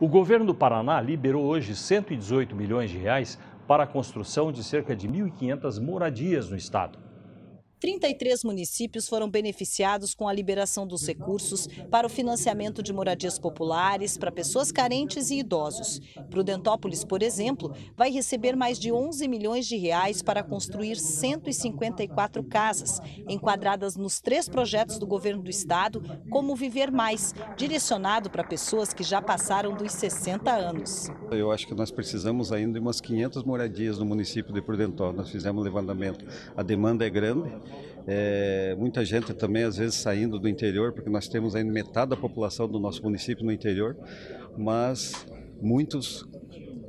O governo do Paraná liberou hoje 118 milhões de reais para a construção de cerca de 1.500 moradias no estado. 33 municípios foram beneficiados com a liberação dos recursos para o financiamento de moradias populares para pessoas carentes e idosos. Prudentópolis, por exemplo, vai receber mais de 11 milhões de reais para construir 154 casas, enquadradas nos três projetos do governo do estado, como Viver Mais, direcionado para pessoas que já passaram dos 60 anos. Eu acho que nós precisamos ainda de umas 500 moradias no município de Prudentópolis. Nós fizemos um levantamento. A demanda é grande é, muita gente também, às vezes, saindo do interior, porque nós temos ainda metade da população do nosso município no interior, mas muitos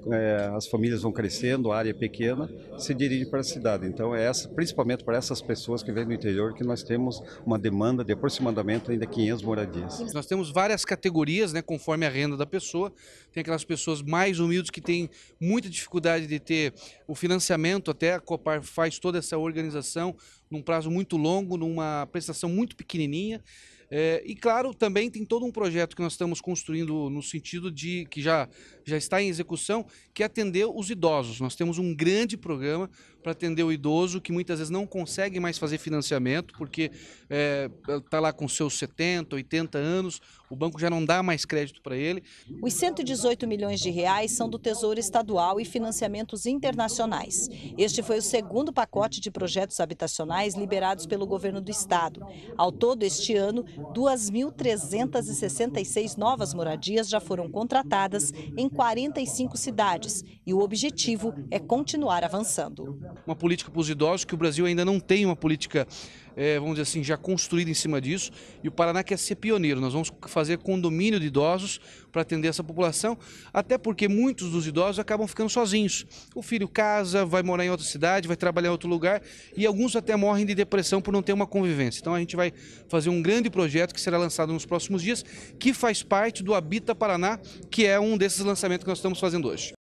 é, as famílias vão crescendo, a área é pequena, se dirige para a cidade. Então, é essa, principalmente para essas pessoas que vêm do interior, que nós temos uma demanda de aproximadamente ainda 500 moradias. Nós temos várias categorias, né, conforme a renda da pessoa. Tem aquelas pessoas mais humildes que têm muita dificuldade de ter o financiamento, até a Copar faz toda essa organização num prazo muito longo, numa prestação muito pequenininha. É, e claro, também tem todo um projeto que nós estamos construindo no sentido de que já, já está em execução, que é atender os idosos. Nós temos um grande programa para atender o idoso que muitas vezes não consegue mais fazer financiamento porque está é, tá lá com seus 70, 80 anos, o banco já não dá mais crédito para ele. Os 118 milhões de reais são do Tesouro Estadual e financiamentos internacionais. Este foi o segundo pacote de projetos habitacionais liberados pelo governo do estado. Ao todo, este ano, 2.366 novas moradias já foram contratadas em 45 cidades e o objetivo é continuar avançando. Uma política para os idosos que o Brasil ainda não tem uma política é, vamos dizer assim, já construída em cima disso. E o Paraná quer ser pioneiro. Nós vamos fazer condomínio de idosos para atender essa população, até porque muitos dos idosos acabam ficando sozinhos. O filho casa, vai morar em outra cidade, vai trabalhar em outro lugar e alguns até morrem de depressão por não ter uma convivência. Então a gente vai fazer um grande projeto projeto que será lançado nos próximos dias, que faz parte do Habita Paraná, que é um desses lançamentos que nós estamos fazendo hoje.